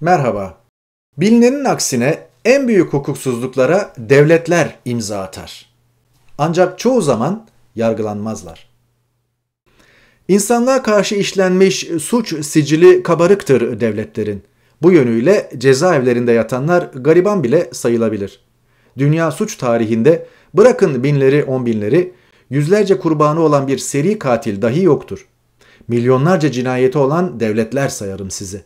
Merhaba. Bilinenin aksine en büyük hukuksuzluklara devletler imza atar. Ancak çoğu zaman yargılanmazlar. İnsanlığa karşı işlenmiş suç sicili kabarıktır devletlerin. Bu yönüyle cezaevlerinde yatanlar gariban bile sayılabilir. Dünya suç tarihinde bırakın binleri on binleri, yüzlerce kurbanı olan bir seri katil dahi yoktur. Milyonlarca cinayeti olan devletler sayarım sizi.''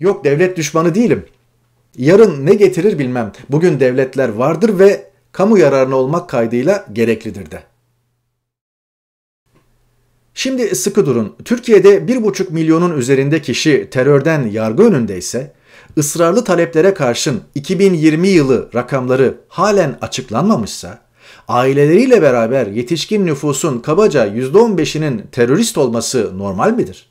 Yok devlet düşmanı değilim. Yarın ne getirir bilmem. Bugün devletler vardır ve kamu yararına olmak kaydıyla gereklidir de. Şimdi sıkı durun. Türkiye'de 1,5 milyonun üzerinde kişi terörden yargı önündeyse, ısrarlı taleplere karşın 2020 yılı rakamları halen açıklanmamışsa, aileleriyle beraber yetişkin nüfusun kabaca %15'inin terörist olması normal midir?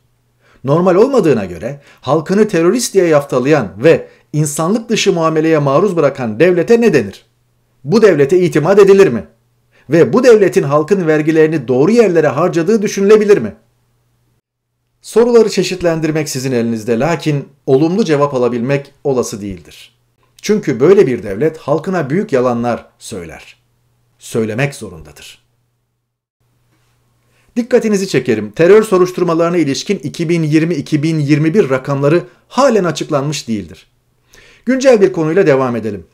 normal olmadığına göre halkını terörist diye yaftalayan ve insanlık dışı muameleye maruz bırakan devlete ne denir? Bu devlete itimat edilir mi? Ve bu devletin halkın vergilerini doğru yerlere harcadığı düşünülebilir mi? Soruları çeşitlendirmek sizin elinizde lakin olumlu cevap alabilmek olası değildir. Çünkü böyle bir devlet halkına büyük yalanlar söyler. Söylemek zorundadır.'' Dikkatinizi çekerim. Terör soruşturmalarına ilişkin 2020-2021 rakamları halen açıklanmış değildir. Güncel bir konuyla devam edelim.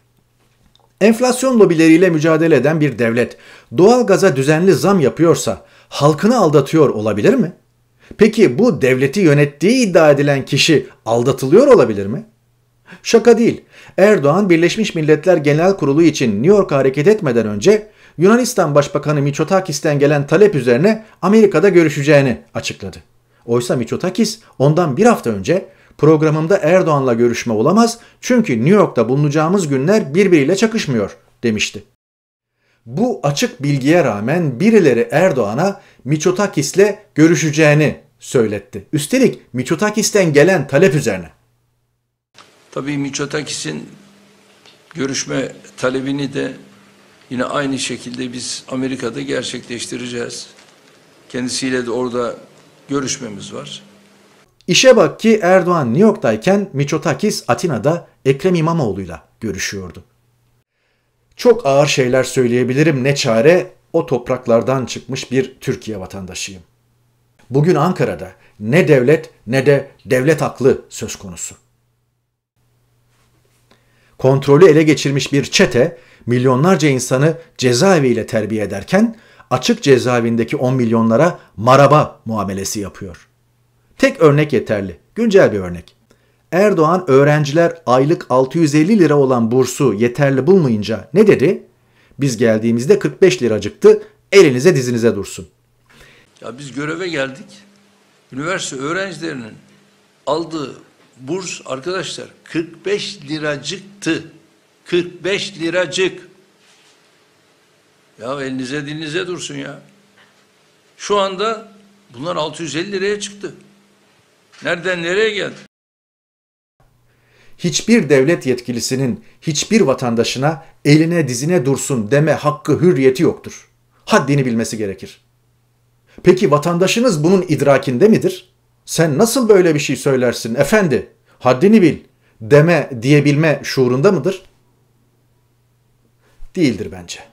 Enflasyon lobileriyle mücadele eden bir devlet doğal gaza düzenli zam yapıyorsa halkını aldatıyor olabilir mi? Peki bu devleti yönettiği iddia edilen kişi aldatılıyor olabilir mi? Şaka değil. Erdoğan Birleşmiş Milletler Genel Kurulu için New York hareket etmeden önce Yunanistan Başbakanı Mitsotakis'ten gelen talep üzerine Amerika'da görüşeceğini açıkladı. Oysa Mitsotakis ondan bir hafta önce programımda Erdoğan'la görüşme olamaz çünkü New York'ta bulunacağımız günler birbiriyle çakışmıyor demişti. Bu açık bilgiye rağmen birileri Erdoğan'a Mitsotakis'le görüşeceğini söyletti. Üstelik Mitsotakis'ten gelen talep üzerine. Tabii Mitsotakis'in görüşme talebini de Yine aynı şekilde biz Amerika'da gerçekleştireceğiz. Kendisiyle de orada görüşmemiz var. İşe bak ki Erdoğan New York'tayken Miçotakis Atina'da Ekrem İmamoğlu'yla görüşüyordu. Çok ağır şeyler söyleyebilirim ne çare o topraklardan çıkmış bir Türkiye vatandaşıyım. Bugün Ankara'da ne devlet ne de devlet aklı söz konusu kontrolü ele geçirmiş bir çete milyonlarca insanı cezaeviyle terbiye ederken açık cezaevindeki 10 milyonlara maraba muamelesi yapıyor. Tek örnek yeterli. Güncel bir örnek. Erdoğan öğrenciler aylık 650 lira olan bursu yeterli bulmayınca ne dedi? Biz geldiğimizde 45 liracıktı. Elinize dizinize dursun. Ya biz göreve geldik. Üniversite öğrencilerinin aldığı burs arkadaşlar 45 liracıktı. 45 liracık. Ya elinize dilinize dursun ya. Şu anda bunlar 650 liraya çıktı. Nereden nereye geldi? Hiçbir devlet yetkilisinin hiçbir vatandaşına eline dizine dursun deme hakkı hürriyeti yoktur. Haddini bilmesi gerekir. Peki vatandaşınız bunun idrakinde midir? Sen nasıl böyle bir şey söylersin efendi? Haddini bil deme diyebilme şuurunda mıdır? Değildir bence.